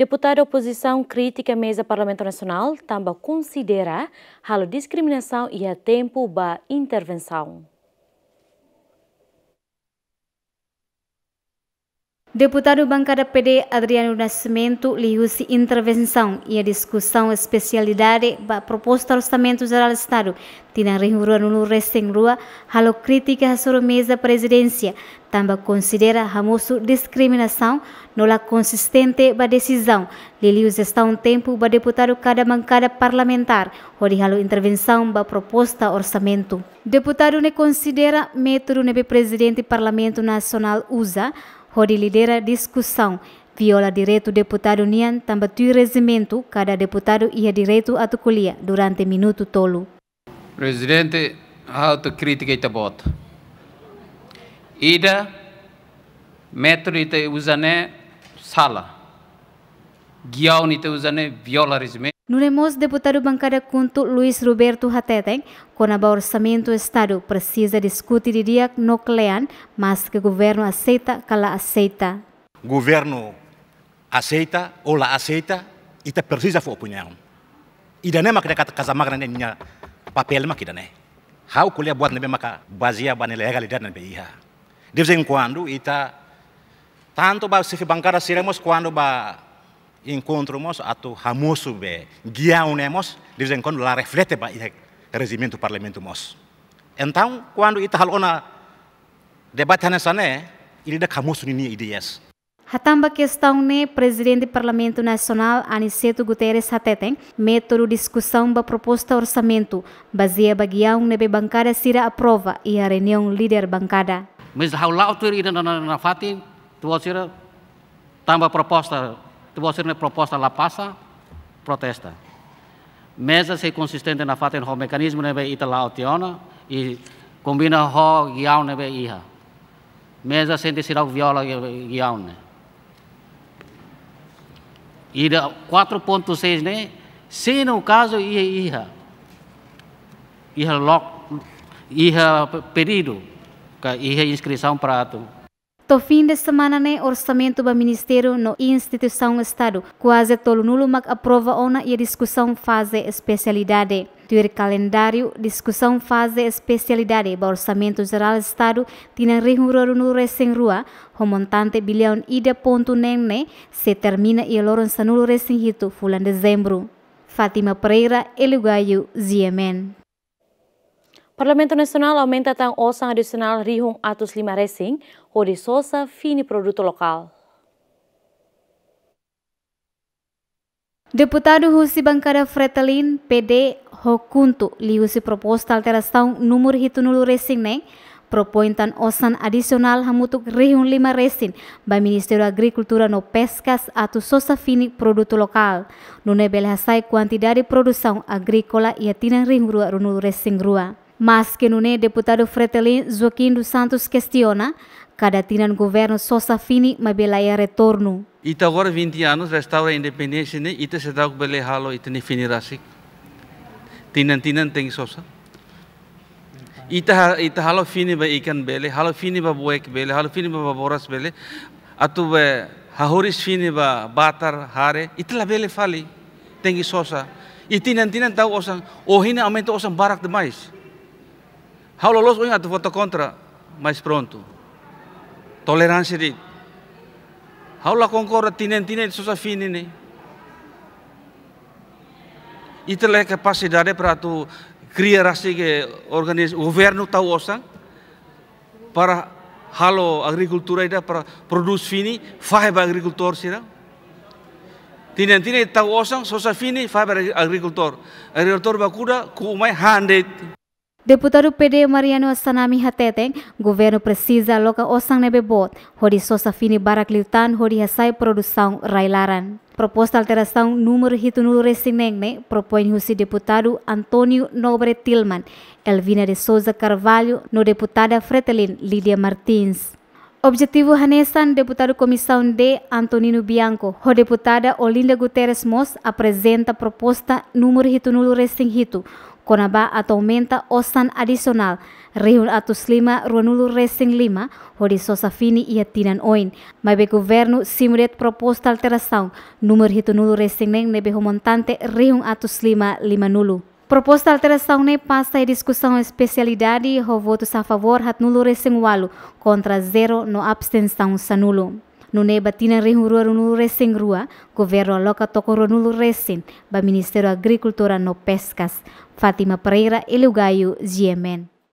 Deputado da oposição crítica à mesa Parlamento Nacional também considera a discriminação e a tempo da intervenção. Deputado bancada PD Adriano Nascimento liu-se intervenção e a discussão especialidade da proposta orçamento geral do Estado. Tina Rinrua no Rua, halo crítica sobre mesa presidência. Também considera ramoso discriminação nola consistente ba decisão. Lilius está um tempo ba deputado cada bancada parlamentar, onde halo intervenção ba proposta orçamento. Deputado ne considera método nebe presidente parlamento nacional usa, onde lidera discussão viola direito deputado Nian também tu regimento cada deputado ia direito a tuculia durante minuto tolo. Presidente, criticar ita bota. Ida, metro ita usané, sala. No Nuremos deputado bancada Kunto Luis Roberto Hateteng, quando o orçamento do Estado precisa di diria nuclear, mas que o governo aceita, cala aceita. O governo aceita, ou la aceita, e precisa de opinião. E daí não é casa magra nem papel mas que daí. How colher boa nem maka bazia ba nela legalidade iha. beia. De ita tanto ba se bancada seremos kuandu ba encontramos atau hamus be guiaunemos desencontro la reflete ba regimento parlamento mos. Então, quando ita halona debate nesane, ele da hamus ni ideias. Hatamba questão ne presidente do Parlamento Nacional Aniceto Guterres hateteng método discussão ba proposta orçamento baseia bagião nebe bancada sira aprova e a reunião líder bancada. Mas haulau tu ida na na fati tu sira tamba proposta você não é proposta lá passa, protesta. Mesa se consistente na faten ho mecanismo nebe ita lá otiona e combina o guião é iha. Mesa sente se viola guião né. E 4.6 né, se no caso iha iha. Iha lock, iha pedido, iha inscrição para ato. To fim de semana ne né, orçamento ba Ministério no instituição Estado, quase tolo nulo mag aprova ona e discussão fase especialidade. Tuir calendário, discussão fase especialidade ba orçamento geral Estado tina rihuroro no resing rua, homontante bilhão ida ponto nene, né, né, se termina e loron sanulo resing hito fulan dezembro. Fátima Pereira, Elugaio, Ziemen. Parlamento Nacional aumenta tang osang adicional rihung atus lima resing, Rodi sosaf Fini Produto lokal. Deputado Husi Bancada Fretelin, PD, Hokuntu, liusi proposta nomor número ritunulu neng propointan osan adisional hamutuk rihun lima resin ba Ministério Agrikultura no atau atu ini produto lokal, Nune belhasai quantidade produção agrikola e atinan rihun rua runulu resin rua. Mas kenune nune deputado Fretelin Joaquim dos Santos Kadatinan tinan governo Sosa fini ma retorno. Ita agora 20 anos restaura a independência ne ita se bele halo ita ne finirá sik. Tinan tinan tem sosa. Ita ita halo fini ba ikan bele halo fini ba buek bele halo fini ba boras bele atu ba hahoris fini ba batar hare itla bele fali tengi sosa. Itinan tinan tau osang ohina aumento osang barak demais. Halo los oinga tu foto kontra mais pronto. Toleransi di. Haula kongkora tinen-tinen susah fini nih. Itulah kapasidade peratu kriarasi ke organis governo tahu osang para halo agrikultura ida para produs fini faheba agricultor sira tinen tinen tahu osang sosa fini faheba agrikultur, agrikultur bakuda kuumai handet Deputado PD Mariano Sanami Hateteng, governo precisa loca osang nebebot, hori sosa fini barakliltan hori hasai produção railaran. Proposta alteração número ritunul resinengne propõe o deputado Antônio Nobre Tilman, Elvina de Souza Carvalho, no deputada Fretelin Lídia Martins. Objetivo Hanessan, deputado Comissão D, Antonino Bianco, o deputada Olinda Guterres Mos apresenta proposta número ritunul hitu. Konaba menta osan adisional rihun atus lima ruanulu racing lima hori sosafini ia tinan oin. Maibe governo simret proposta alteração número hitunulu racing neng nebe homontante rihun atus lima lima nulu. Proposta alteração nem passa em discussão especialidade, o voto a favor hat nulo racing walu, contra zero no abstenção sanulo. Nune batina rehurua runu resen rua, governo loca tocoro nulu Resin, ba Ministério Agricultura no peskas, Fatima Pereira, Ilugayu, Ziemen.